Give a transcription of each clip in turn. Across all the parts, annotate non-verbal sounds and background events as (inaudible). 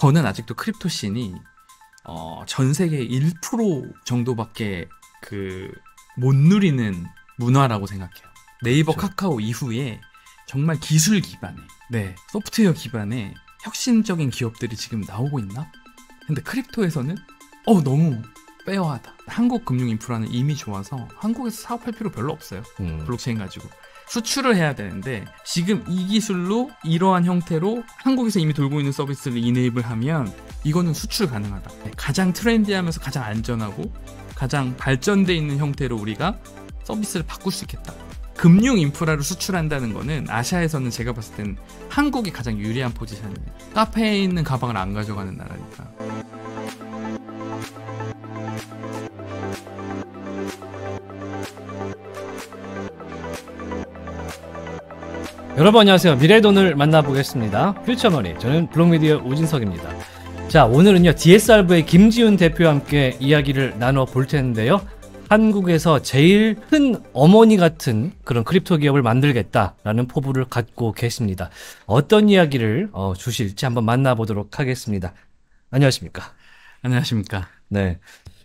저는 아직도 크립토 씬이 어, 전 세계 1% 정도밖에 그못 누리는 문화라고 생각해요. 네이버 그렇죠. 카카오 이후에 정말 기술 기반의 네, 소프트웨어 기반의 혁신적인 기업들이 지금 나오고 있나? 근데 크립토에서는 어 너무 빼어하다. 한국 금융 인프라는 이미 좋아서 한국에서 사업할 필요 별로 없어요. 음. 블록체인 가지고. 수출을 해야 되는데 지금 이 기술로 이러한 형태로 한국에서 이미 돌고 있는 서비스를 이네이블 하면 이거는 수출 가능하다. 가장 트렌디하면서 가장 안전하고 가장 발전돼 있는 형태로 우리가 서비스를 바꿀 수 있겠다. 금융 인프라를 수출한다는 거는 아시아에서는 제가 봤을 땐 한국이 가장 유리한 포지션이에요. 카페에 있는 가방을 안 가져가는 나라니까. 여러분 안녕하세요. 미래의 돈을 만나보겠습니다. 퓨처머니 저는 블록미디어 오진석입니다. 자 오늘은요 DSR부의 김지훈 대표와 함께 이야기를 나눠 볼 텐데요. 한국에서 제일 큰 어머니 같은 그런 크립토 기업을 만들겠다라는 포부를 갖고 계십니다. 어떤 이야기를 어, 주실지 한번 만나보도록 하겠습니다. 안녕하십니까? 안녕하십니까? 네.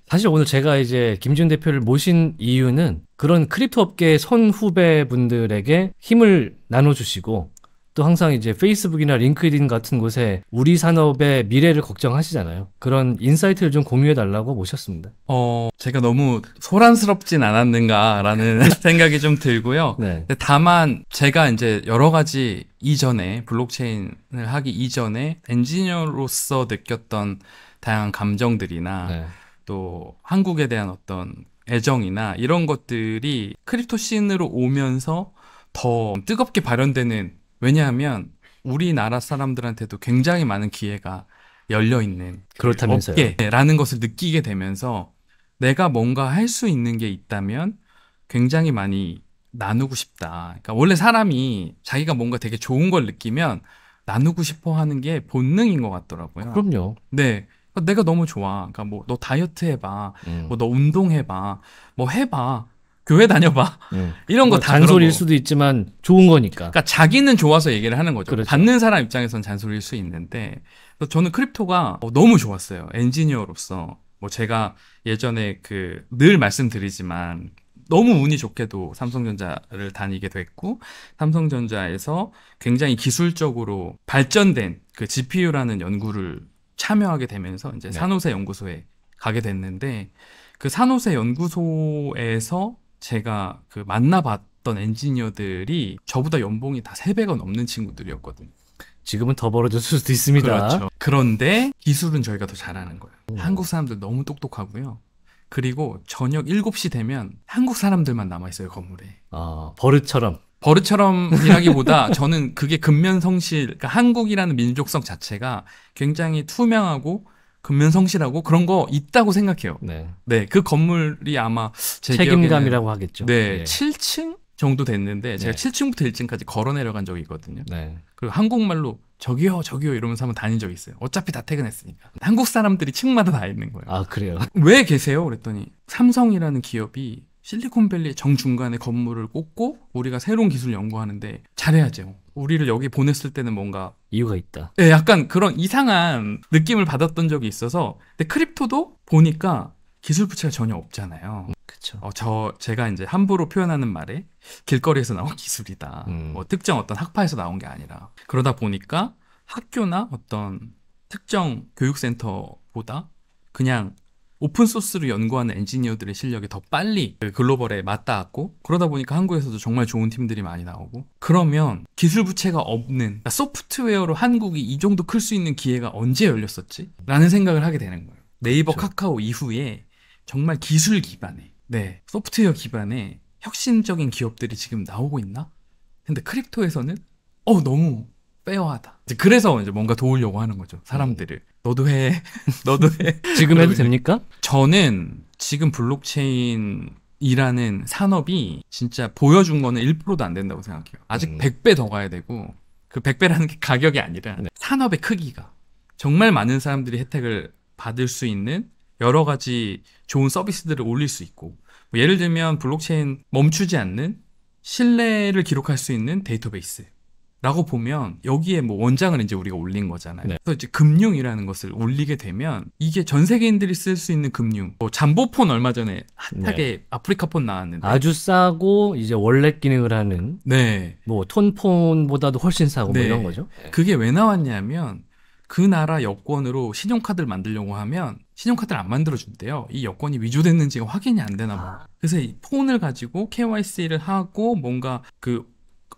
사실 오늘 제가 이제 김준 대표를 모신 이유는 그런 크립토 업계 의 선후배 분들에게 힘을 나눠주시고 또 항상 이제 페이스북이나 링크드인 같은 곳에 우리 산업의 미래를 걱정하시잖아요. 그런 인사이트를 좀 공유해 달라고 모셨습니다. 어, 제가 너무 소란스럽진 않았는가라는 (laughs) 생각이 좀 들고요. 네. 다만 제가 이제 여러 가지 이전에 블록체인을 하기 이전에 엔지니어로서 느꼈던 다양한 감정들이나 네. 또 한국에 대한 어떤 애정이나 이런 것들이 크립토 씬으로 오면서 더 뜨겁게 발현되는 왜냐하면 우리나라 사람들한테도 굉장히 많은 기회가 열려 있는 그렇다면서요. 업계라는 것을 느끼게 되면서 내가 뭔가 할 수 있는 게 있다면 굉장히 많이 나누고 싶다. 그러니까 원래 사람이 자기가 뭔가 되게 좋은 걸 느끼면 나누고 싶어 하는 게 본능인 것 같더라고요. 그럼요. 네. 그러니까 내가 너무 좋아. 그러니까 뭐 너 다이어트 해봐, 음. 뭐너 운동해봐, 뭐 해봐. 교회 다녀봐 음. 이런 거다 잔소리일 수도 있지만 좋은 거니까. 그러니까 자기는 좋아서 얘기를 하는 거죠. 그렇죠. 받는 사람 입장에선 잔소리일 수 있는데 저는 크립토가 어, 너무 좋았어요. 엔지니어로서 뭐 제가 예전에 그 늘 말씀드리지만 너무 운이 좋게도 삼성전자를 다니게 됐고 삼성전자에서 굉장히 기술적으로 발전된 그 GPU라는 연구를 참여하게 되면서 이제 네. 산호세 연구소에 가게 됐는데 그 산호세 연구소에서 제가 그 만나봤던 엔지니어들이 저보다 연봉이 다 세배가 넘는 친구들이었거든요. 지금은 더 벌어졌을 수도 있습니다. 그렇죠. 그런데 기술은 저희가 더 잘하는 거예요. 오. 음. 한국 사람들 너무 똑똑하고요. 그리고 저녁 7시 되면 한국 사람들만 남아있어요, 건물에. 아, 버릇처럼. 버릇처럼이라기보다 (laughs) 저는 그게 근면성실, 그러니까 한국이라는 민족성 자체가 굉장히 투명하고 근면성실하고 그런 거 있다고 생각해요. 네. 네, 그 건물이 아마 제 책임감이라고 하겠죠. 네, 예. 7층 정도 됐는데 제가 네. 7층부터 1층까지 걸어 내려간 적이 있거든요. 네. 그리고 한국말로 저기요, 저기요 이러면서 한번 다닌 적이 있어요. 어차피 다 퇴근했으니까. 한국 사람들이 층마다 다 있는 거예요. 아, 그래요? 왜 계세요? 그랬더니 삼성이라는 기업이 실리콘밸리 정중간에 건물을 꽂고 우리가 새로운 기술 연구하는데 잘해야죠. 우리를 여기 보냈을 때는 뭔가 이유가 있다. 네, 약간 그런 이상한 느낌을 받았던 적이 있어서 근데 크립토도 보니까 기술 부채가 전혀 없잖아요. 어, 저 제가 이제 함부로 표현하는 말에 길거리에서 나온 기술이다. 음. 뭐 특정 어떤 학파에서 나온 게 아니라 그러다 보니까 학교나 어떤 특정 교육센터보다 그냥 오픈소스로 연구하는 엔지니어들의 실력이 더 빨리 그 글로벌에 맞닿았고 그러다 보니까 한국에서도 정말 좋은 팀들이 많이 나오고 그러면 기술 부채가 없는 그러니까 소프트웨어로 한국이 이 정도 클 수 있는 기회가 언제 열렸었지? 라는 생각을 하게 되는 거예요. 네이버 그렇죠. 카카오 이후에 정말 기술 기반의 네 소프트웨어 기반의 혁신적인 기업들이 지금 나오고 있나? 근데 크립토에서는 어 너무 빼어하다. 그래서 이제 뭔가 도우려고 하는 거죠 사람들을. 너도 해. (laughs) 너도 해. 지금 해도 됩니까? 저는 지금 블록체인 이라는 산업이 진짜 보여준 거는 1%도 안 된다고 생각해요. 아직 음. 100배 더 가야 되고 그 100배라는 게 가격이 아니라 네. 산업의 크기가 정말 많은 사람들이 혜택을 받을 수 있는 여러 가지 좋은 서비스들을 올릴 수 있고 뭐 예를 들면 블록체인 멈추지 않는 신뢰를 기록할 수 있는 데이터베이스 라고 보면 여기에 뭐 원장을 이제 우리가 올린 거잖아요. 네. 그래서 이제 금융이라는 것을 올리게 되면 이게 전 세계인들이 쓸 수 있는 금융. 뭐 잠보폰 얼마 전에 핫하게 네. 아프리카폰 나왔는데 아주 싸고 이제 원래 기능을 하는 네. 뭐 톤폰보다도 훨씬 싸고 뭐 네. 뭐 이런 거죠. 그게 왜 나왔냐면 그 나라 여권으로 신용카드를 만들려고 하면 신용카드를 안 만들어준대요. 이 여권이 위조됐는지 확인이 안 되나 봐. 아. 그래서 이 폰을 가지고 KYC를 하고 뭔가 그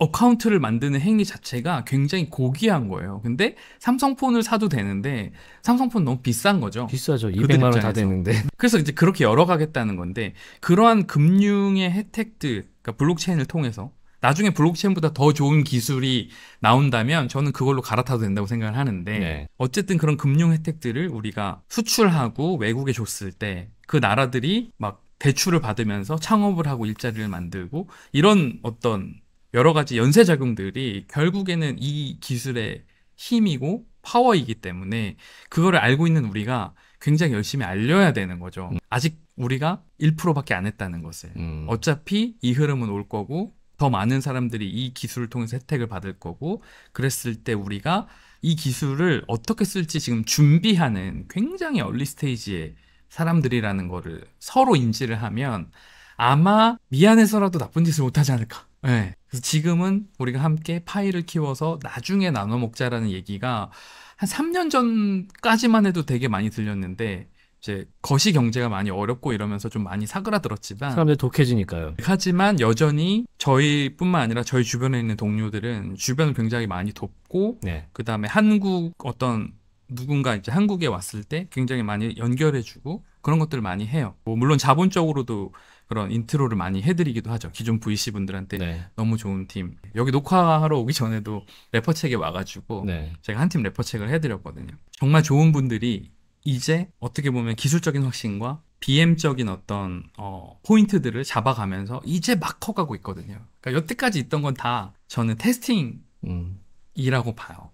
어카운트를 만드는 행위 자체가 굉장히 고귀한 거예요. 근데 삼성폰을 사도 되는데 삼성폰 너무 비싼 거죠. 비싸죠. 200만 그 원다 되는데. (laughs) 그래서 이제 그렇게 열어 가겠다는 건데 그러한 금융의 혜택들 그러니까 블록체인을 통해서 나중에 블록체인보다 더 좋은 기술이 나온다면 저는 그걸로 갈아타도 된다고 생각을 하는데 네. 어쨌든 그런 금융 혜택들을 우리가 수출하고 외국에 줬을 때 그 나라들이 막 대출을 받으면서 창업을 하고 일자리를 만들고 이런 어떤 여러 가지 연쇄 작용들이 결국에는 이 기술의 힘이고 파워이기 때문에 그거를 알고 있는 우리가 굉장히 열심히 알려야 되는 거죠. 음. 아직 우리가 1%밖에 안 했다는 것을. 음. 어차피 이 흐름은 올 거고 더 많은 사람들이 이 기술을 통해서 혜택을 받을 거고 그랬을 때 우리가 이 기술을 어떻게 쓸지 지금 준비하는 굉장히 얼리 스테이지의 사람들이라는 거를 서로 인지를 하면 아마 미안해서라도 나쁜 짓을 못하지 않을까. 네. 그래서 지금은 우리가 함께 파이를 키워서 나중에 나눠 먹자라는 얘기가 한 3년 전까지만 해도 되게 많이 들렸는데 이제 거시 경제가 많이 어렵고 이러면서 좀 많이 사그라들었지만 사람들 독해지니까요. 하지만 여전히 저희뿐만 아니라 저희 주변에 있는 동료들은 주변을 굉장히 많이 돕고 네. 그다음에 한국 어떤 누군가 이제 한국에 왔을 때 굉장히 많이 연결해주고 그런 것들을 많이 해요. 뭐 물론 자본적으로도 그런 인트로를 많이 해드리기도 하죠. 기존 VC 분들한테 네. 너무 좋은 팀. 여기 녹화하러 오기 전에도 래퍼 책에 와가지고 네. 제가 한 팀 래퍼 책을 해드렸거든요. 정말 좋은 분들이 이제 어떻게 보면 기술적인 확신과 BM적인 어떤 어, 포인트들을 잡아가면서 이제 막 커가고 있거든요. 그러니까 여태까지 있던 건 다 저는 테스팅이라고 음. 봐요.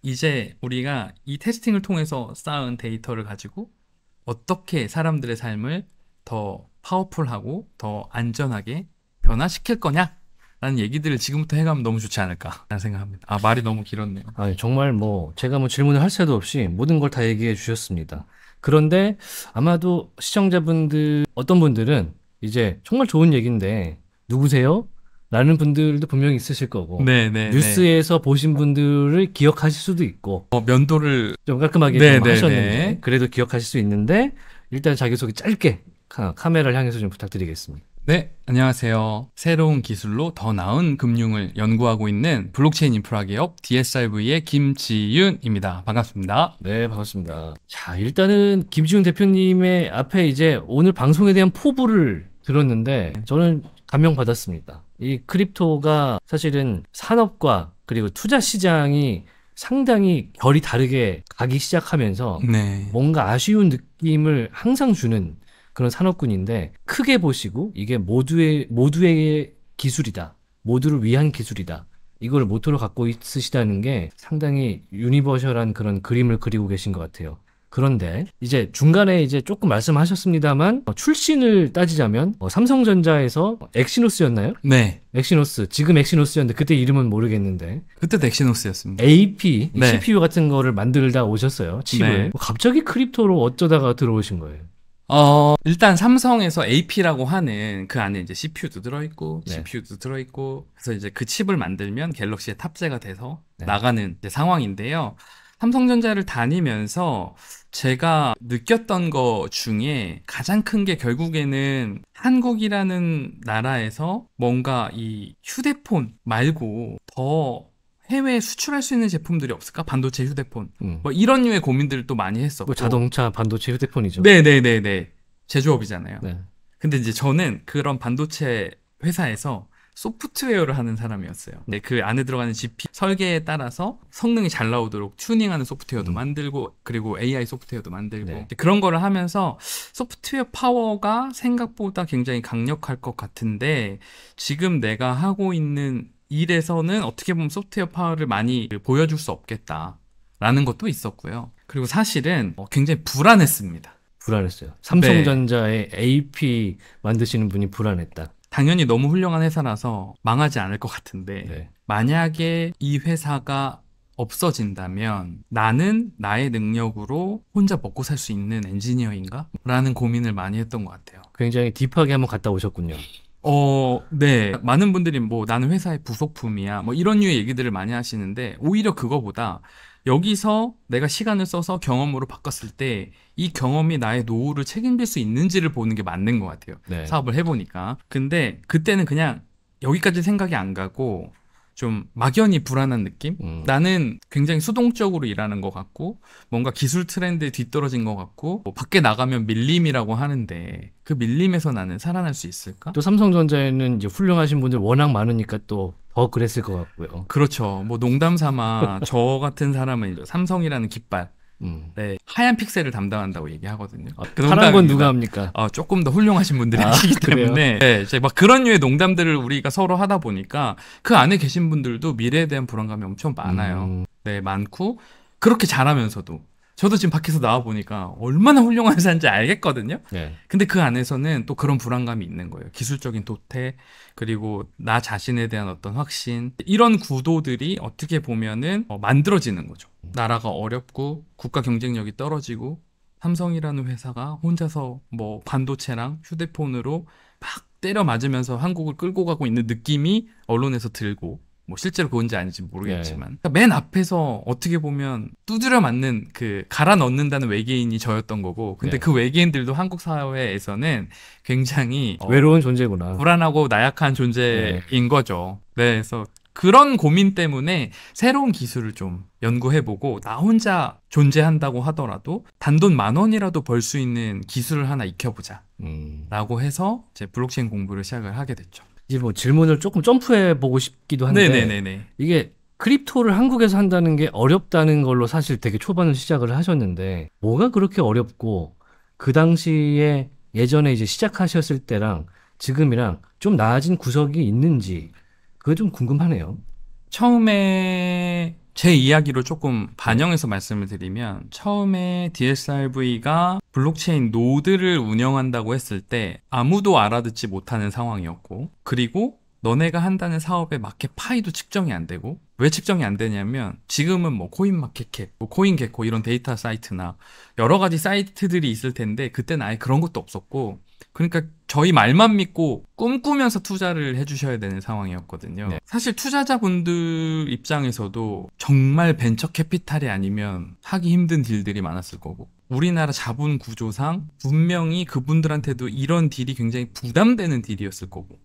이제 우리가 이 테스팅을 통해서 쌓은 데이터를 가지고 어떻게 사람들의 삶을 더 파워풀하고 더 안전하게 변화시킬 거냐? 라는 얘기들을 지금부터 해가면 너무 좋지 않을까 라는 생각합니다. 아 말이 너무 길었네요. 아니, 정말 뭐 제가 뭐 질문을 할 새도 없이 모든 걸 다 얘기해 주셨습니다. 그런데 아마도 시청자분들 어떤 분들은 이제 정말 좋은 얘기인데 누구세요? 라는 분들도 분명히 있으실 거고 네네, 네, 네. 뉴스에서 네네. 보신 분들을 기억하실 수도 있고 어, 면도를 좀 깔끔하게 네네, 좀 네, 하셨는데 그래도 기억하실 수 있는데 일단 자기소개 짧게 카메라를 향해서 좀 부탁드리겠습니다. 네, 안녕하세요. 새로운 기술로 더 나은 금융을 연구하고 있는 블록체인 인프라 기업 DSRV의 김지윤입니다. 반갑습니다. 네, 반갑습니다. 자, 일단은 김지윤 대표님의 앞에 이제 오늘 방송에 대한 포부를 들었는데 저는 감명받았습니다. 이 크립토가 사실은 산업과 그리고 투자 시장이 상당히 결이 다르게 가기 시작하면서 네. 뭔가 아쉬운 느낌을 항상 주는 그런 산업군인데 크게 보시고 이게 모두의 모두의 기술이다. 모두를 위한 기술이다. 이걸 모토로 갖고 있으시다는 게 상당히 유니버셜한 그런 그림을 그리고 계신 것 같아요. 그런데 이제 중간에 이제 조금 말씀하셨습니다만 어, 출신을 따지자면 어, 삼성전자에서 엑시노스였나요? 네. 엑시노스 지금 엑시노스였는데 그때 이름은 모르겠는데 그때도 엑시노스였습니다. AP 네. CPU 같은 거를 만들다 오셨어요. 칩을 네. 갑자기 크립토로 어쩌다가 들어오신 거예요? 어, 일단 삼성에서 AP라고 하는 그 안에 이제 CPU도 들어있고, 네. GPU도 들어있고, 그래서 이제 그 칩을 만들면 갤럭시에 탑재가 돼서 네. 나가는 상황인데요. 삼성전자를 다니면서 제가 느꼈던 것 중에 가장 큰 게 결국에는 한국이라는 나라에서 뭔가 이 휴대폰 말고 더 해외에 수출할 수 있는 제품들이 없을까? 반도체 휴대폰. 음. 뭐 이런 류의 고민들을또 많이 했었고. 뭐 자동차, 반도체 휴대폰이죠. 네, 네, 네, 네. 제조업이잖아요. 네. 근데 이제 저는 그런 반도체 회사에서 소프트웨어를 하는 사람이었어요. 근그 안에 들어가는 GP 설계에 따라서 성능이 잘 나오도록 튜닝하는 소프트웨어도 음. 만들고 그리고 AI 소프트웨어도 만들고 네. 그런 거를 하면서 소프트웨어 파워가 생각보다 굉장히 강력할 것 같은데 지금 내가 하고 있는 일에서는 어떻게 보면 소프트웨어 파워를 많이 보여줄 수 없겠다라는 것도 있었고요. 그리고 사실은 어, 굉장히 불안했습니다. 불안했어요. 삼성전자의 네. AP 만드시는 분이 불안했다. 당연히 너무 훌륭한 회사라서 망하지 않을 것 같은데 네. 만약에 이 회사가 없어진다면 나는 나의 능력으로 혼자 먹고 살 수 있는 엔지니어인가? 라는 고민을 많이 했던 것 같아요. 굉장히 딥하게 한번 갔다 오셨군요. 어, 네. 많은 분들이 뭐 나는 회사의 부속품이야. 뭐 이런 류의 얘기들을 많이 하시는데 오히려 그거보다 여기서 내가 시간을 써서 경험으로 바꿨을 때 이 경험이 나의 노후를 책임질 수 있는지를 보는 게 맞는 것 같아요. 네. 사업을 해보니까. 근데 그때는 그냥 여기까지 생각이 안 가고 좀 막연히 불안한 느낌? 음. 나는 굉장히 수동적으로 일하는 것 같고 뭔가 기술 트렌드에 뒤떨어진 것 같고 뭐 밖에 나가면 밀림이라고 하는데 그 밀림에서 나는 살아날 수 있을까? 또 삼성전자에는 이제 훌륭하신 분들 워낙 많으니까 또 어, 그랬을 것 같고요. 그렇죠. 뭐 농담 삼아 (laughs) 저 같은 사람은 삼성이라는 깃발 음. 네, 하얀 픽셀을 담당한다고 얘기하거든요. 아, 그 파란 건 누가 합니까? 어, 조금 더 훌륭하신 분들이 아, 시기 때문에 네, 이제 막 그런 류의 농담들을 우리가 서로 하다 보니까 그 안에 계신 분들도 미래에 대한 불안감이 엄청 많아요. 음. 네, 많고 그렇게 잘하면서도 저도 지금 밖에서 나와 보니까 얼마나 훌륭한 회사인지 알겠거든요. 네. 근데 그 안에서는 또 그런 불안감이 있는 거예요. 기술적인 도태 그리고 나 자신에 대한 어떤 확신 이런 구도들이 어떻게 보면은 어, 만들어지는 거죠. 나라가 어렵고 국가 경쟁력이 떨어지고 삼성이라는 회사가 혼자서 뭐 반도체랑 휴대폰으로 막 때려 맞으면서 한국을 끌고 가고 있는 느낌이 언론에서 들고 뭐 실제로 그건지 아닌지 모르겠지만 네. 그러니까 맨 앞에서 어떻게 보면 두드려 맞는 그 갈아 넣는다는 외계인이 저였던 거고 근데 네. 그 외계인들도 한국 사회에서는 굉장히 어, 외로운 존재구나 불안하고 나약한 존재인 네. 거죠 네 그래서 그런 고민 때문에 새로운 기술을 좀 연구해보고 나 혼자 존재한다고 하더라도 단돈 만 원이라도 벌 수 있는 기술을 하나 익혀보자 음. 라고 해서 이제 블록체인 공부를 시작을 하게 됐죠 이제 뭐 질문을 조금 점프해 보고 싶기도 한데 네네네네. 이게 크립토를 한국에서 한다는 게 어렵다는 걸로 사실 되게 초반을 시작을 하셨는데 뭐가 그렇게 어렵고 그 당시에 예전에 이제 시작하셨을 때랑 지금이랑 좀 나아진 구석이 있는지 그게 좀 궁금하네요. 처음에 제 이야기로 조금 반영해서 말씀을 드리면 처음에 DSRV가 블록체인 노드를 운영한다고 했을 때 아무도 알아듣지 못하는 상황이었고 그리고 너네가 한다는 사업에 마켓 파이도 측정이 안 되고 왜 측정이 안 되냐면 지금은 뭐 코인마켓캡, 뭐 코인개코 이런 데이터 사이트나 여러 가지 사이트들이 있을 텐데 그때는 아예 그런 것도 없었고 그러니까 저희 말만 믿고 꿈꾸면서 투자를 해주셔야 되는 상황이었거든요. 네. 사실 투자자분들 입장에서도 정말 벤처 캐피탈이 아니면 하기 힘든 딜들이 많았을 거고 우리나라 자본 구조상 분명히 그분들한테도 이런 딜이 굉장히 부담되는 딜이었을 거고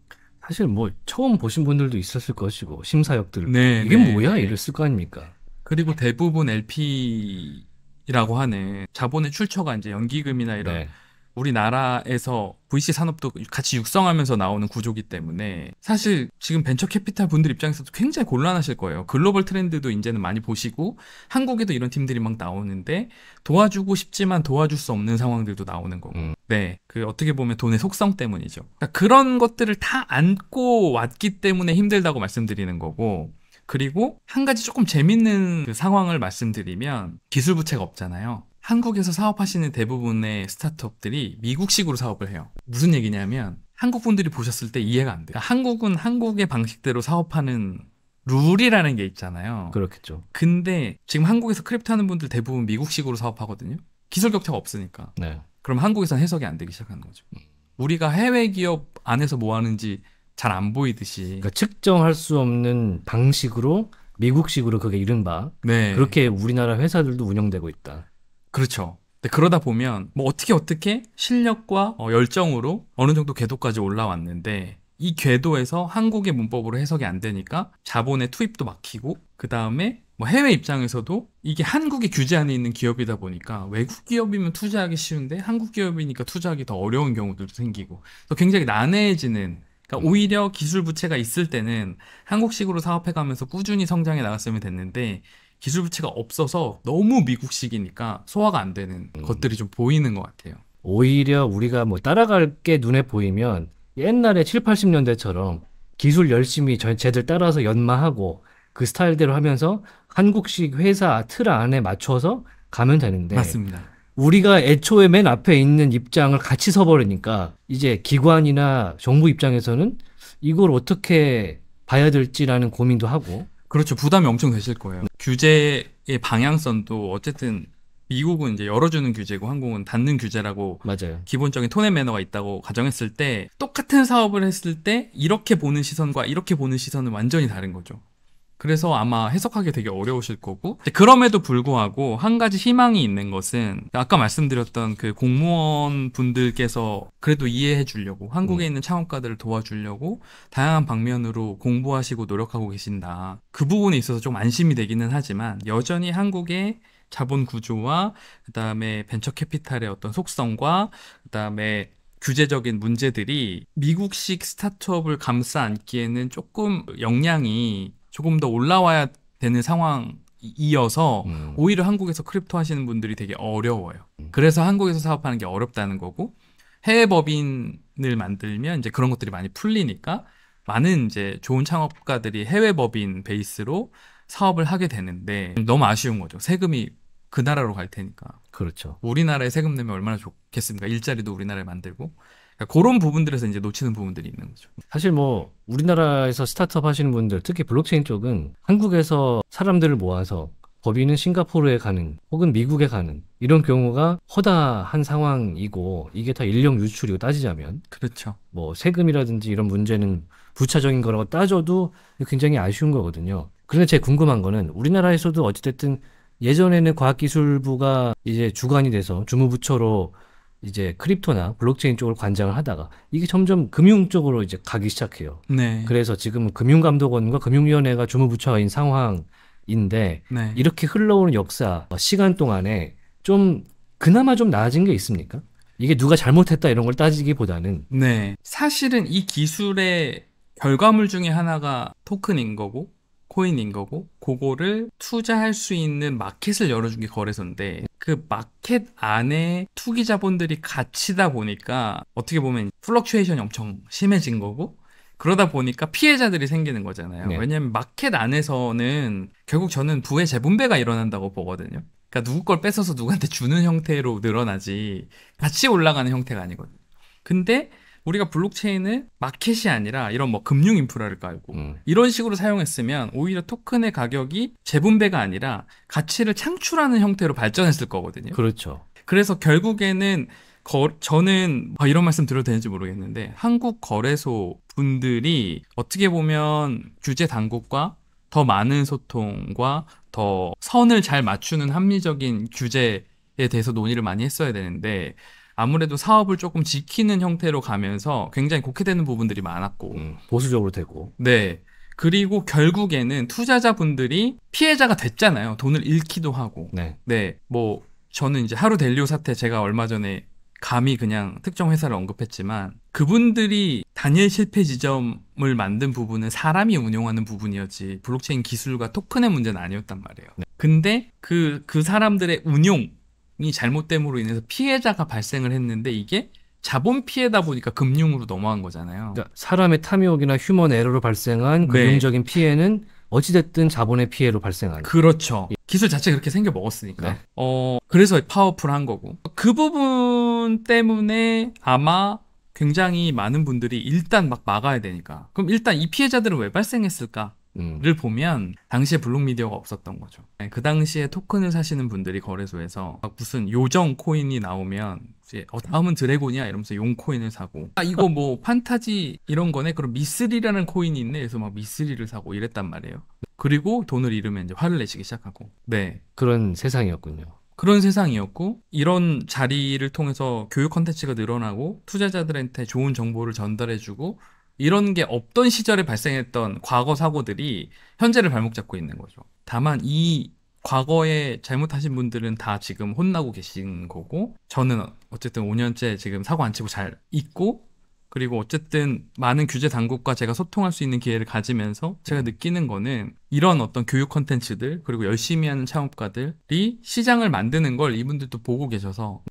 사실 뭐 처음 보신 분들도 있었을 것이고 심사역들 네, 이게 네. 뭐야 네. 이랬을 거 아닙니까? 그리고 대부분 LP라고 하는 자본의 출처가 이제 연기금이나 이런 네. 우리나라에서 VC 산업도 같이 육성하면서 나오는 구조기 때문에 사실 지금 벤처 캐피탈 분들 입장에서도 굉장히 곤란하실 거예요. 글로벌 트렌드도 이제는 많이 보시고 한국에도 이런 팀들이 막 나오는데 도와주고 싶지만 도와줄 수 없는 상황들도 나오는 거고. 음. 네. 그 어떻게 보면 돈의 속성 때문이죠. 그러니까 그런 것들을 다 안고 왔기 때문에 힘들다고 말씀드리는 거고 그리고 한 가지 조금 재밌는 그 상황을 말씀드리면 기술 부채가 없잖아요. 한국에서 사업하시는 대부분의 스타트업들이 미국식으로 사업을 해요. 무슨 얘기냐면 한국 분들이 보셨을 때 이해가 안 돼요. 그러니까 한국은 한국의 방식대로 사업하는 룰이라는 게 있잖아요. 그렇겠죠. 근데 지금 한국에서 크립트 하는 분들 대부분 미국식으로 사업하거든요. 기술 격차가 없으니까. 네. 그럼 한국에선 해석이 안 되기 시작하는 거죠. 음. 우리가 해외 기업 안에서 뭐 하는지 잘 안 보이듯이. 그러니까 측정할 수 없는 방식으로 미국식으로 그게 이른바 네. 그렇게 우리나라 회사들도 운영되고 있다. 그렇죠. 그러다 보면 뭐 어떻게 어떻게 실력과 어, 열정으로 어느 정도 궤도까지 올라왔는데 이 궤도에서 한국의 문법으로 해석이 안 되니까 자본의 투입도 막히고 그 다음에 뭐 해외 입장에서도 이게 한국의 규제 안에 있는 기업이다 보니까 외국 기업이면 투자하기 쉬운데 한국 기업이니까 투자하기 더 어려운 경우들도 생기고 그래서 굉장히 난해해지는 그러니까 오히려 기술 부채가 있을 때는 한국식으로 사업해가면서 꾸준히 성장해 나갔으면 됐는데 기술 부채가 없어서 너무 미국식이니까 소화가 안 되는 음. 것들이 좀 보이는 것 같아요. 오히려 우리가 뭐 따라갈 게 눈에 보이면 옛날에 7, 80년대처럼 기술 열심히 쟤들 따라서 연마하고 그 스타일대로 하면서 한국식 회사 틀 안에 맞춰서 가면 되는데 맞습니다. 우리가 애초에 맨 앞에 있는 입장을 같이 서버리니까 이제 기관이나 정부 입장에서는 이걸 어떻게 봐야 될지라는 고민도 하고 그렇죠. 부담이 엄청 되실 거예요. 네. 규제의 방향성도 어쨌든 미국은 이제 열어주는 규제고 한국은 닫는 규제라고 맞아요. 기본적인 톤의 매너가 있다고 가정했을 때 똑같은 사업을 했을 때 이렇게 보는 시선과 이렇게 보는 시선은 완전히 다른 거죠. 그래서 아마 해석하기 되게 어려우실 거고 그럼에도 불구하고 한 가지 희망이 있는 것은 아까 말씀드렸던 그 공무원 분들께서 그래도 이해해 주려고 한국에 음. 있는 창업가들을 도와주려고 다양한 방면으로 공부하시고 노력하고 계신다 그 부분에 있어서 좀 안심이 되기는 하지만 여전히 한국의 자본 구조와 그다음에 벤처 캐피탈의 어떤 속성과 그다음에 규제적인 문제들이 미국식 스타트업을 감싸 안기에는 조금 역량이 조금 더 올라와야 되는 상황이어서 음. 오히려 한국에서 크립토 하시는 분들이 되게 어려워요. 음. 그래서 한국에서 사업하는 게 어렵다는 거고 해외 법인을 만들면 이제 그런 것들이 많이 풀리니까 많은 이제 좋은 창업가들이 해외 법인 베이스로 사업을 하게 되는데 너무 아쉬운 거죠. 세금이 그 나라로 갈 테니까. 그렇죠. 우리나라에 세금 내면 얼마나 좋겠습니까? 일자리도 우리나라에 만들고. 그러니까 그런 부분들에서 이제 놓치는 부분들이 있는 거죠. 사실 뭐 우리나라에서 스타트업 하시는 분들 특히 블록체인 쪽은 한국에서 사람들을 모아서 법인은 싱가포르에 가는 혹은 미국에 가는 이런 경우가 허다한 상황이고 이게 다 인력 유출이고 따지자면 그렇죠. 뭐 세금이라든지 이런 문제는 부차적인 거라고 따져도 굉장히 아쉬운 거거든요. 그런데 제가 궁금한 거는 우리나라에서도 어찌됐든 예전에는 과학기술부가 이제 주관이 돼서 주무부처로 이제 크립토나 블록체인 쪽을 관장을 하다가 이게 점점 금융 쪽으로 이제 가기 시작해요. 네. 그래서 지금 금융감독원과 금융위원회가 주무부처인 상황인데 네. 이렇게 흘러오는 역사 어, 시간 동안에 좀 그나마 좀 나아진 게 있습니까? 이게 누가 잘못했다 이런 걸 따지기보다는 네. 사실은 이 기술의 결과물 중에 하나가 토큰인 거고 코인인 거고 그거를 투자할 수 있는 마켓을 열어준 게 거래소인데 그 마켓 안에 투기 자본들이 갇히다 보니까 어떻게 보면 플럭츄에이션이 엄청 심해진 거고 그러다 보니까 피해자들이 생기는 거잖아요. 네. 왜냐면 마켓 안에서는 결국 저는 부의 재분배가 일어난다고 보거든요. 그러니까 누구 걸 뺏어서 누구한테 주는 형태로 늘어나지 같이 올라가는 형태가 아니거든요. 근데 우리가 블록체인을 마켓이 아니라 이런 뭐 금융 인프라를 깔고 음. 이런 식으로 사용했으면 오히려 토큰의 가격이 재분배가 아니라 가치를 창출하는 형태로 발전했을 거거든요. 그렇죠. 그래서 결국에는 거, 저는 아, 이런 말씀 드려도 되는지 모르겠는데 한국 거래소 분들이 어떻게 보면 규제 당국과 더 많은 소통과 더 선을 잘 맞추는 합리적인 규제에 대해서 논의를 많이 했어야 되는데 아무래도 사업을 조금 지키는 형태로 가면서 굉장히 곡해되는 부분들이 많았고 음, 보수적으로 되고 네 그리고 결국에는 투자자분들이 피해자가 됐잖아요 돈을 잃기도 하고 네뭐 네, 네. 뭐 저는 이제 하루 델리오 사태 제가 얼마 전에 감히 그냥 특정 회사를 언급했지만 그분들이 단일 실패 지점을 만든 부분은 사람이 운용하는 부분이었지 블록체인 기술과 토큰의 문제는 아니었단 말이에요. 네. 근데 그, 그 사람들의 운용, 이 잘못됨으로 인해서 피해자가 발생을 했는데 이게 자본 피해다 보니까 금융으로 넘어간 거잖아요. 그러니까 사람의 탐욕이나 휴먼 에러로 발생한 네. 금융적인 네. 피해는 어찌됐든 자본의 피해로 발생하는. 그렇죠. 예. 기술 자체가 그렇게 생겨 먹었으니까. 네. 어, 그래서 파워풀한 거고. 그 부분 때문에 아마 굉장히 많은 분들이 일단 막 막아야 되니까. 그럼 일단 이 피해자들은 왜 발생했을까? 음. 를 보면 당시에 블록미디어가 없었던 거죠. 네, 그 당시에 토큰을 사시는 분들이 거래소에서 무슨 요정 코인이 나오면 이제 어, 다음은 드래곤이야 이러면서 용 코인을 사고 아 이거 뭐 (laughs) 판타지 이런 거네 그럼 미쓰리라는 코인이 있네 그래서 막 미쓰리를 사고 이랬단 말이에요. 그리고 돈을 잃으면 이제 화를 내시기 시작하고 네 그런 세상이었군요. 그런 세상이었고 이런 자리를 통해서 교육 컨텐츠가 늘어나고 투자자들한테 좋은 정보를 전달해주고 이런 게 없던 시절에 발생했던 과거 사고들이 현재를 발목 잡고 있는 거죠. 다만 이 과거에 잘못하신 분들은 다 지금 혼나고 계신 거고 저는 어쨌든 5년째 지금 사고 안 치고 잘 있고 그리고 어쨌든 많은 규제 당국과 제가 소통할 수 있는 기회를 가지면서 제가 느끼는 거는 이런 어떤 교육 컨텐츠들 그리고 열심히 하는 창업가들이 시장을 만드는 걸 이분들도 보고 계셔서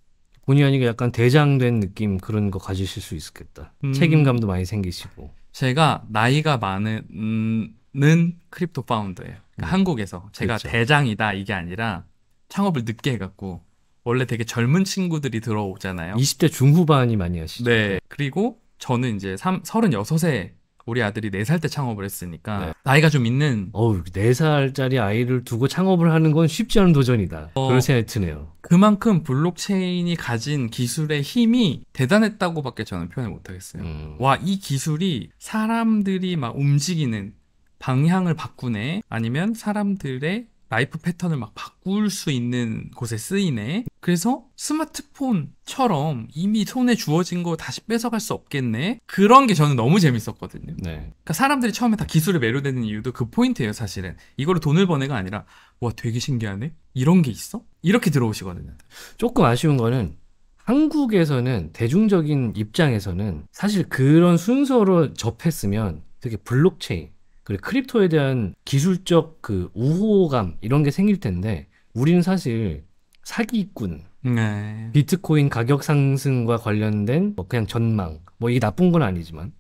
본의 아니게 약간 대장된 느낌 그런 거 가지실 수 있겠다. 음. 책임감도 많이 생기시고. 제가 나이가 많은 는 크립토 파운더예요. 그러니까 음. 한국에서 제가 그렇죠. 대장이다 이게 아니라 창업을 늦게 해갖고 원래 되게 젊은 친구들이 들어오잖아요. 20대 중후반이 많이 하시죠. 네. 그리고 저는 이제 3, 3 6에 우리 아들이 네 살 때 창업을 했으니까 네. 나이가 좀 있는 어우 네 살짜리 아이를 두고 창업을 하는 건 쉽지 않은 도전이다 어, 그런 생각이 드네요 그만큼 블록체인이 가진 기술의 힘이 대단했다고밖에 저는 표현을 못하겠어요 음. 와이 기술이 사람들이 막 움직이는 방향을 바꾸네 아니면 사람들의 라이프 패턴을 막 바꿀 수 있는 곳에 쓰이네. 그래서 스마트폰처럼 이미 손에 주어진 거 다시 뺏어갈 수 없겠네. 그런 게 저는 너무 재밌었거든요. 네. 그러니까 사람들이 처음에 다 기술에 매료되는 이유도 그 포인트예요, 사실은. 이거로 돈을 버네가 아니라 와 되게 신기하네. 이런 게 있어? 이렇게 들어오시거든요. 조금 아쉬운 거는 한국에서는 대중적인 입장에서는 사실 그런 순서로 접했으면 되게 블록체인 그리고 크립토에 대한 기술적 그 우호감 이런 게 생길 텐데 우리는 사실 사기꾼, 네. 비트코인 가격 상승과 관련된 뭐 그냥 전망 뭐 이게 나쁜 건 아니지만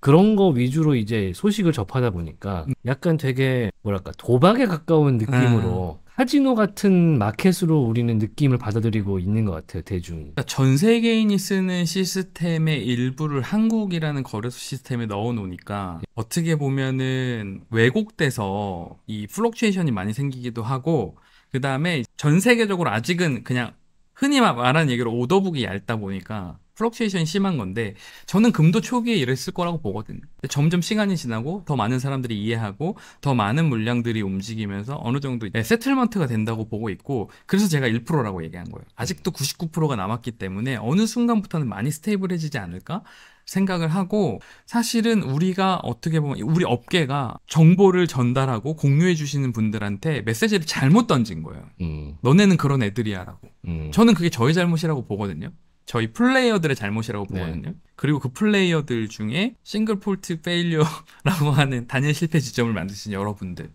그런 거 위주로 이제 소식을 접하다 보니까 약간 되게 뭐랄까 도박에 가까운 느낌으로 음. 카지노 같은 마켓으로 우리는 느낌을 받아들이고 있는 것 같아요 대중. 그러니까 전 세계인이 쓰는 시스템의 일부를 한국이라는 거래소 시스템에 넣어놓으니까 어떻게 보면은 왜곡돼서 이 플럭추에이션이 많이 생기기도 하고 그 다음에 전 세계적으로 아직은 그냥 흔히 말하는 얘기로 오더북이 얇다 보니까 플럭시에이션이 심한 건데 저는 금도 초기에 이랬을 거라고 보거든요. 점점 시간이 지나고 더 많은 사람들이 이해하고 더 많은 물량들이 움직이면서 어느 정도 세틀먼트가 된다고 보고 있고 그래서 제가 1%라고 얘기한 거예요. 아직도 99%가 남았기 때문에 어느 순간부터는 많이 스테이블해지지 않을까? 생각을 하고 사실은 우리가 어떻게 보면 우리 업계가 정보를 전달하고 공유해 주시는 분들한테 메시지를 잘못 던진 거예요. 음. 너네는 그런 애들이야라고. 음. 저는 그게 저의 잘못이라고 보거든요. 저희 플레이어들의 잘못이라고 네. 보거든요. 네. 그리고 그 플레이어들 중에 싱글 폴트 페일리어라고 (laughs) 하는 단일 실패 지점을 만드신 여러분들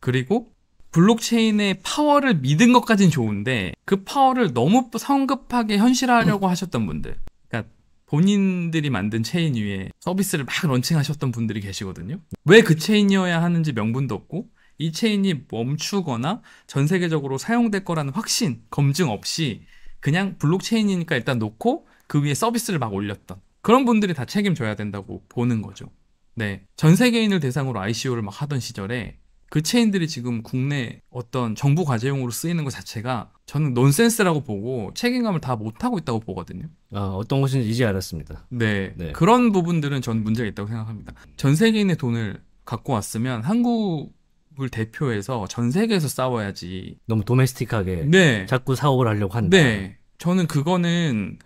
그리고 블록체인의 파워를 믿은 것까진 좋은데 그 파워를 너무 성급하게 현실화하려고 (laughs) 하셨던 분들 그러니까 본인들이 만든 체인 위에 서비스를 막 런칭하셨던 분들이 계시거든요 왜 그 체인이어야 하는지 명분도 없고 이 체인이 멈추거나 전 세계적으로 사용될 거라는 확신, 검증 없이 그냥 블록체인이니까 일단 놓고 그 위에 서비스를 막 올렸던 그런 분들이 다 책임져야 된다고 보는 거죠. 네. 전 세계인을 대상으로 ICO를 막 하던 시절에 그 체인들이 지금 국내 어떤 정부 과제용으로 쓰이는 것 자체가 저는 논센스라고 보고 책임감을 다 못하고 있다고 보거든요. 아, 어떤 것인지 이제 알았습니다. 네, 네. 그런 부분들은 전 문제가 있다고 생각합니다. 전 세계인의 돈을 갖고 왔으면 한국 을 대표해서 전 세계에서 싸워야지. 너무 도메스틱하게 네. 자꾸 사업을 하려고 한다. 네. 저는 그거는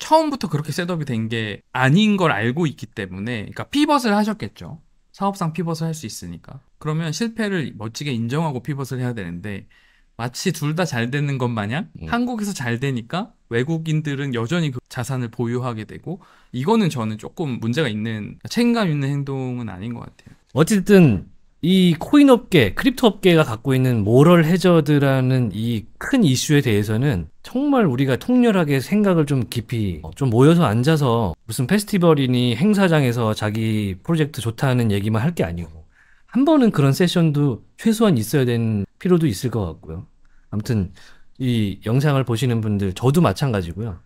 처음부터 그렇게 셋업이 된 게 아닌 걸 알고 있기 때문에 그러니까 피벗을 하셨겠죠. 사업상 피벗을 할 수 있으니까. 그러면 실패를 멋지게 인정하고 피벗을 해야 되는데 마치 둘 다 잘 되는 것 마냥 음. 한국에서 잘 되니까 외국인들은 여전히 그 자산을 보유하게 되고 이거는 저는 조금 문제가 있는 책임감 있는 행동은 아닌 것 같아요. 어쨌든 이 코인 업계, 크립토 업계가 갖고 있는 모럴 해저드라는 이 큰 이슈에 대해서는 정말 우리가 통렬하게 생각을 좀 깊이 어, 좀 모여서 앉아서 무슨 페스티벌이니 행사장에서 자기 프로젝트 좋다는 얘기만 할 게 아니고 한 번은 그런 세션도 최소한 있어야 되는 필요도 있을 것 같고요. 아무튼 이 영상을 보시는 분들 저도 마찬가지고요.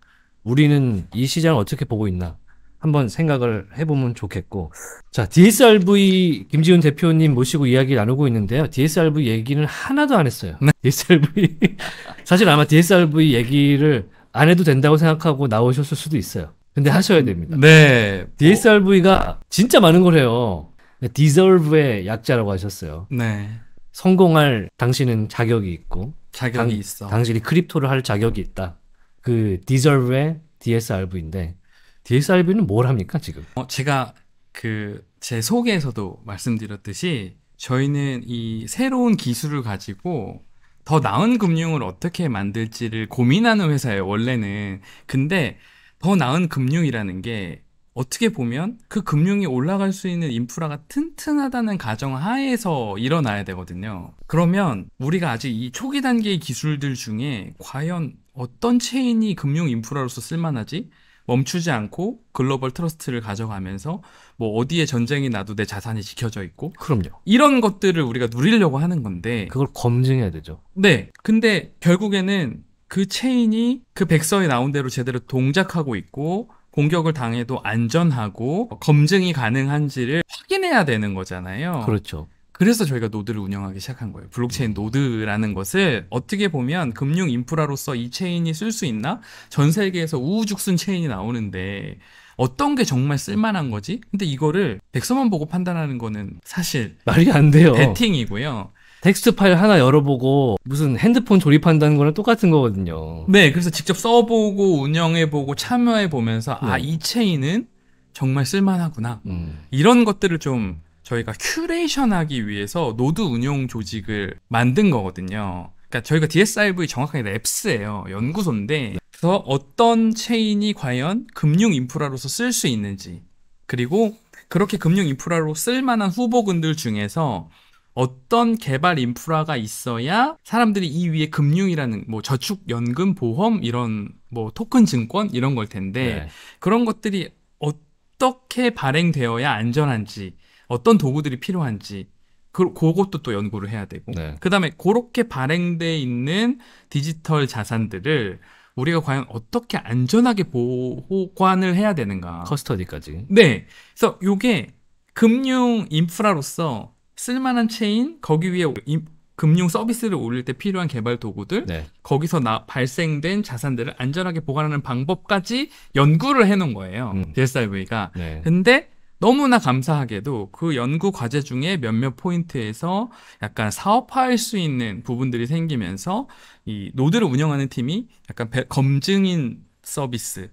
우리는 이 시장을 어떻게 보고 있나 한번 생각을 해보면 좋겠고 자 DSRV 김지훈 대표님 모시고 이야기 나누고 있는데요 DSRV 얘기는 하나도 안 했어요 네. (laughs) DSRV (laughs) 사실 아마 DSRV 얘기를 안 해도 된다고 생각하고 나오셨을 수도 있어요 근데 하셔야 됩니다 네 DSRV가 진짜 많은 걸 해요 d 디저브의 약자라고 하셨어요 네 성공할 당신은 자격이 있고 자격이 당, 있어 당신이 크립토를 할 자격이 있다 그 d 디저브의 DSRV인데 DSRB는 뭘 합니까 지금? 어, 제가 그 제 소개에서도 말씀드렸듯이 저희는 이 새로운 기술을 가지고 더 나은 금융을 어떻게 만들지를 고민하는 회사예요 원래는 근데 더 나은 금융이라는 게 어떻게 보면 그 금융이 올라갈 수 있는 인프라가 튼튼하다는 가정 하에서 일어나야 되거든요. 그러면 우리가 아직 이 초기 단계의 기술들 중에 과연 어떤 체인이 금융 인프라로서 쓸만하지? 멈추지 않고 글로벌 트러스트를 가져가면서 뭐 어디에 전쟁이 나도 내 자산이 지켜져 있고 그럼요. 이런 것들을 우리가 누리려고 하는 건데 그걸 검증해야 되죠. 네. 근데 결국에는 그 체인이 그 백서에 나온 대로 제대로 동작하고 있고 공격을 당해도 안전하고 검증이 가능한지를 확인해야 되는 거잖아요. 그렇죠. 그래서 저희가 노드를 운영하기 시작한 거예요. 블록체인 음. 노드라는 것을 어떻게 보면 금융 인프라로서 이 체인이 쓸 수 있나? 전 세계에서 우후죽순 체인이 나오는데 어떤 게 정말 쓸만한 거지? 근데 이거를 백서만 보고 판단하는 거는 사실 말이 안 돼요. 베팅이고요. 텍스트 파일 하나 열어보고 무슨 핸드폰 조립한다는 거랑 똑같은 거거든요. 네, 그래서 직접 써보고 운영해보고 참여해보면서 아, 네. 아이 체인은 정말 쓸만하구나 음. 이런 것들을 좀 저희가 큐레이션하기 위해서 노드 운용 조직을 만든 거거든요. 그러니까 저희가 d s i v 정확하게 랩스예요. 연구소인데 그래서 어떤 체인이 과연 금융 인프라로서 쓸 수 있는지 그리고 그렇게 금융 인프라로 쓸만한 후보군들 중에서 어떤 개발 인프라가 있어야 사람들이 이 위에 금융이라는 뭐 저축 연금 보험 이런 뭐 토큰 증권 이런 걸 텐데 네. 그런 것들이 어떻게 발행되어야 안전한지 어떤 도구들이 필요한지 그, 그것도 또 연구를 해야 되고 네. 그다음에 그렇게 발행돼 있는 디지털 자산들을 우리가 과연 어떻게 안전하게 보호관을 해야 되는가 커스터디까지 네 그래서 요게 금융 인프라로서 쓸만한 체인 거기 위에 임, 금융 서비스를 올릴 때 필요한 개발 도구들 네. 거기서 나 발생된 자산들을 안전하게 보관하는 방법까지 연구를 해놓은 거예요 음. DSIV가 네. 근데 너무나 감사하게도 그 연구 과제 중에 몇몇 포인트에서 약간 사업화할 수 있는 부분들이 생기면서 이 노드를 운영하는 팀이 약간 검증인 서비스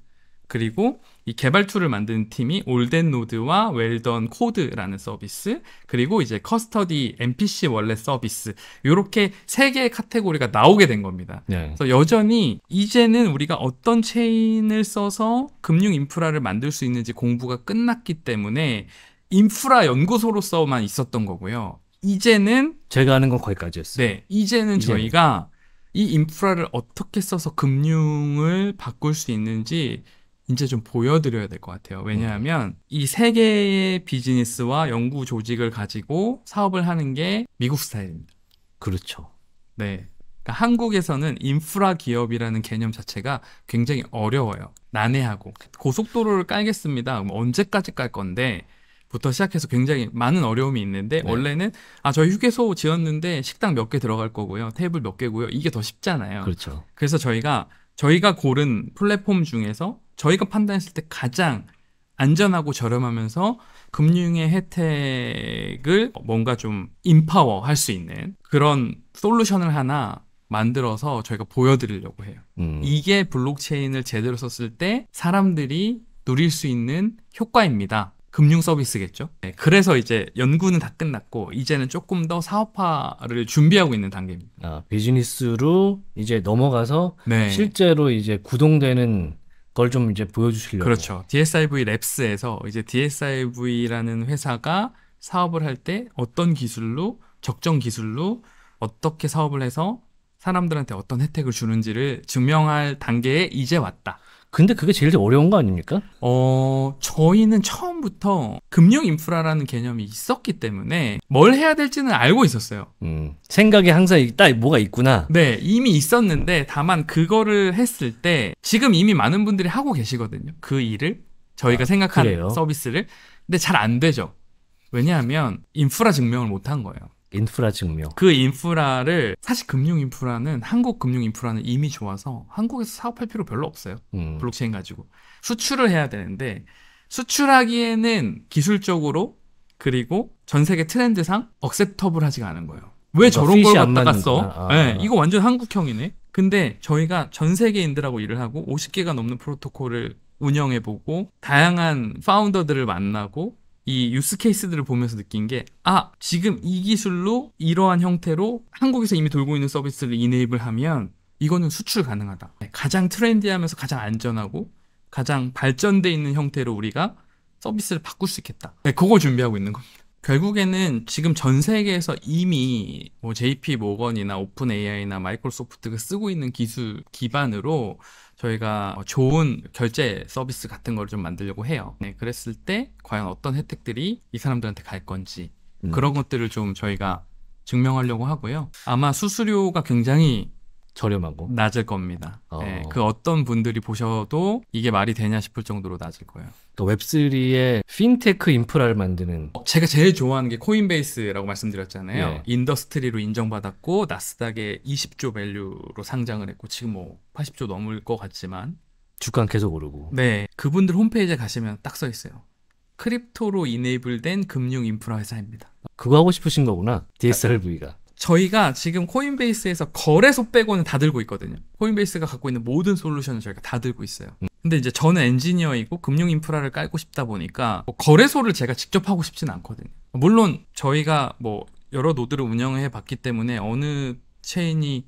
그리고 이 개발 툴을 만드는 팀이 올덴 노드와 웰던 코드라는 서비스 그리고 이제 커스터디 MPC 원래 서비스 이렇게 세 개의 카테고리가 나오게 된 겁니다. 네. 그래서 여전히 이제는 우리가 어떤 체인을 써서 금융 인프라를 만들 수 있는지 공부가 끝났기 때문에 인프라 연구소로서만 있었던 거고요. 이제는 제가 하는 건 거기까지였어요. 네, 이제는, 이제는. 저희가 이 인프라를 어떻게 써서 금융을 바꿀 수 있는지 이제 좀 보여드려야 될 것 같아요. 음. 왜냐하면 음. 이세 개의 비즈니스와 연구 조직을 가지고 사업을 하는 게 미국 스타일입니다. 그렇죠. 네. 그러니까 한국에서는 인프라 기업이라는 개념 자체가 굉장히 어려워요. 난해하고. 고속도로를 깔겠습니다. 언제까지 깔 건데? 부터 시작해서 굉장히 많은 어려움이 있는데 네. 원래는 아 저희 휴게소 지었는데 식당 몇 개 들어갈 거고요 테이블 몇 개고요 이게 더 쉽잖아요. 그렇죠. 그래서 저희가 저희가 고른 플랫폼 중에서 저희가 판단했을 때 가장 안전하고 저렴하면서 금융의 혜택을 뭔가 좀 인파워 할 수 있는 그런 솔루션을 하나 만들어서 저희가 보여드리려고 해요. 음. 이게 블록체인을 제대로 썼을 때 사람들이 누릴 수 있는 효과입니다. 금융 서비스겠죠. 네, 그래서 이제 연구는 다 끝났고 이제는 조금 더 사업화를 준비하고 있는 단계입니다. 아, 비즈니스로 이제 넘어가서 네. 실제로 이제 구동되는 걸 좀 이제 보여주시려고. 그렇죠. DSIV 랩스에서 이제 DSIV라는 회사가 사업을 할 때 어떤 기술로 적정 기술로 어떻게 사업을 해서 사람들한테 어떤 혜택을 주는지를 증명할 단계에 이제 왔다. 근데 그게 제일 어려운 거 아닙니까? 어, 저희는 처음부터 금융 인프라라는 개념이 있었기 때문에 뭘 해야 될지는 알고 있었어요. 음, 생각에 항상 딱 뭐가 있구나. 네, 이미 있었는데 다만 그거를 했을 때 지금 이미 많은 분들이 하고 계시거든요. 그 일을 저희가 아, 생각한 그래요? 서비스를. 근데 잘 안 되죠. 왜냐하면 인프라 증명을 못 한 거예요. 인프라 증명. 그 인프라를 사실 금융 인프라는 한국 금융 인프라는 이미 좋아서 한국에서 사업할 필요 별로 없어요. 음. 블록체인 가지고 수출을 해야 되는데 수출하기에는 기술적으로 그리고 전 세계 트렌드상 억셉터블하지가 않은 거예요. 왜 저런 걸갖다 갔어? 아, 네, 이거 완전 한국형이네. 근데 저희가 전 세계인들하고 일을 하고 50개가 넘는 프로토콜을 운영해보고 다양한 파운더들을 만나고 이 유스 케이스들을 보면서 느낀 게 아 지금 이 기술로 이러한 형태로 한국에서 이미 돌고 있는 서비스를 이네이블 하면 이거는 수출 가능하다 가장 트렌디하면서 가장 안전하고 가장 발전돼 있는 형태로 우리가 서비스를 바꿀 수 있겠다 네, 그걸 준비하고 있는 겁니다 결국에는 지금 전 세계에서 이미 뭐 JP 모건이나 오픈 AI나 마이크로소프트가 쓰고 있는 기술 기반으로 저희가 좋은 결제 서비스 같은 걸 좀 만들려고 해요. 네, 그랬을 때 과연 어떤 혜택들이 이 사람들한테 갈 건지 음. 그런 것들을 좀 저희가 증명하려고 하고요. 아마 수수료가 굉장히 저렴하고 낮을 겁니다. 어. 네, 그 어떤 분들이 보셔도 이게 말이 되냐 싶을 정도로 낮을 거예요. 또 웹3의 핀테크 인프라를 만드는 어, 제가 제일 좋아하는 게 코인베이스라고 말씀드렸잖아요. 네. 인더스트리로 인정받았고 나스닥에 20조 밸류로 상장을 했고 지금 뭐 80조 넘을 것 같지만 주가는 계속 오르고 네 그분들 홈페이지에 가시면 딱 써 있어요. 크립토로 이네이블된 금융 인프라 회사입니다. 그거 하고 싶으신 거구나. 아, DSRV가. 저희가 지금 코인베이스에서 거래소 빼고는 다 들고 있거든요. 코인베이스가 갖고 있는 모든 솔루션을 저희가 다 들고 있어요. 음. 근데 이제 저는 엔지니어이고 금융 인프라를 깔고 싶다 보니까 뭐 거래소를 제가 직접 하고 싶진 않거든요. 물론 저희가 뭐 여러 노드를 운영해 봤기 때문에 어느 체인이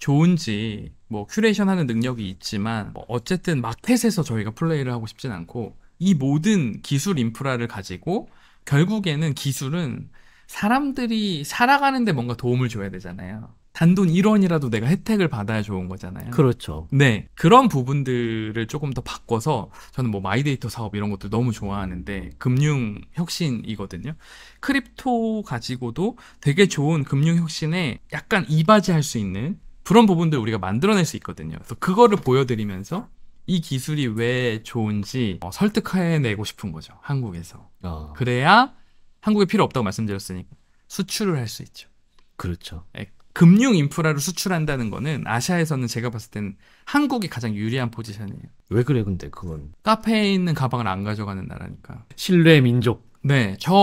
좋은지 뭐 큐레이션 하는 능력이 있지만 뭐 어쨌든 마켓에서 저희가 플레이를 하고 싶진 않고 이 모든 기술 인프라를 가지고 결국에는 기술은 사람들이 살아가는데 뭔가 도움을 줘야 되잖아요. 단돈 1원이라도 내가 혜택을 받아야 좋은 거잖아요. 그렇죠. 네. 그런 부분들을 조금 더 바꿔서 저는 뭐 마이데이터 사업 이런 것들 너무 좋아하는데 금융 혁신이거든요. 크립토 가지고도 되게 좋은 금융 혁신에 약간 이바지할 수 있는 그런 부분들 우리가 만들어낼 수 있거든요. 그래서 그거를 보여드리면서 이 기술이 왜 좋은지 어, 설득해내고 싶은 거죠. 한국에서. 어. 그래야 한국에 필요 없다고 말씀드렸으니까 수출을 할 수 있죠. 그렇죠. 네, 금융 인프라를 수출한다는 거는 아시아에서는 제가 봤을 때는 한국이 가장 유리한 포지션이에요. 왜 그래 근데 그건? 카페에 있는 가방을 안 가져가는 나라니까. 신뢰 민족. 네, 저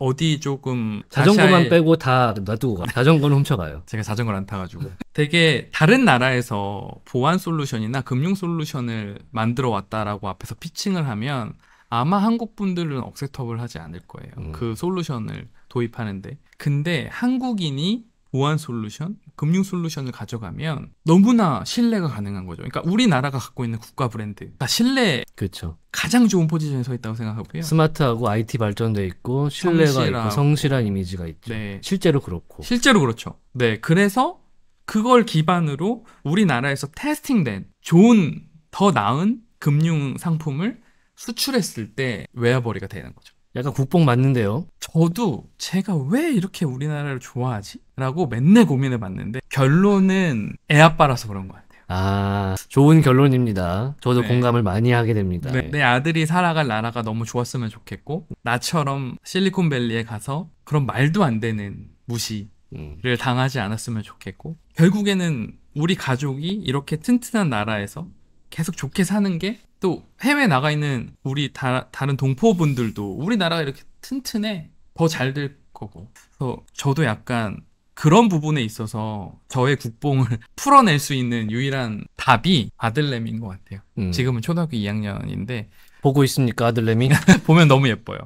어, 디 조금 자전거만 아시아에... 빼고 다 놔두고 가. 자전거는 훔쳐가요. (laughs) 제가 자전거를 안 타가지고. 되게 다른 나라에서 보안 솔루션이나 금융 솔루션을 만들어 왔다라고 앞에서 피칭을 하면 아마 한국 분들은 억셉터블 하지 않을 거예요. 음. 그 솔루션을 도입하는데. 근데 한국인이 보안 솔루션, 금융 솔루션을 가져가면 너무나 신뢰가 가능한 거죠. 그러니까 우리나라가 갖고 있는 국가 브랜드. 그러니까 신뢰. 그렇죠. 가장 좋은 포지션에 서 있다고 생각하고요. 스마트하고 IT 발전돼 있고 신뢰가 성실하고. 있고 성실한 이미지가 있죠. 네. 실제로 그렇고. 실제로 그렇죠. 네. 그래서 그걸 기반으로 우리나라에서 테스팅된 좋은 더 나은 금융 상품을 수출했을 때 외화벌이가 되는 거죠. 약간 국뽕 맞는데요. 저도 제가 왜 이렇게 우리나라를 좋아하지? 라고 맨날 고민해 봤는데 결론은 애아빠라서 그런 거같아요 아, 좋은 결론입니다. 저도 네. 공감을 많이 하게 됩니다. 네. 내 아들이 살아갈 나라가 너무 좋았으면 좋겠고, 나처럼 실리콘밸리에 가서 그런 말도 안 되는 무시를 음. 당하지 않았으면 좋겠고, 결국에는 우리 가족이 이렇게 튼튼한 나라에서 계속 좋게 사는 게또 해외 나가 있는 우리 다, 른 동포분들도 우리나라가 이렇게 튼튼해 더 잘 될 거고 그래서 저도 약간 그런 부분에 있어서 저의 국뽕을 (laughs) 풀어낼 수 있는 유일한 답이 아들내미인 것 같아요 음. 지금은 초등학교 2학년인데 보고 있습니까 아들내미? (laughs) 보면 너무 예뻐요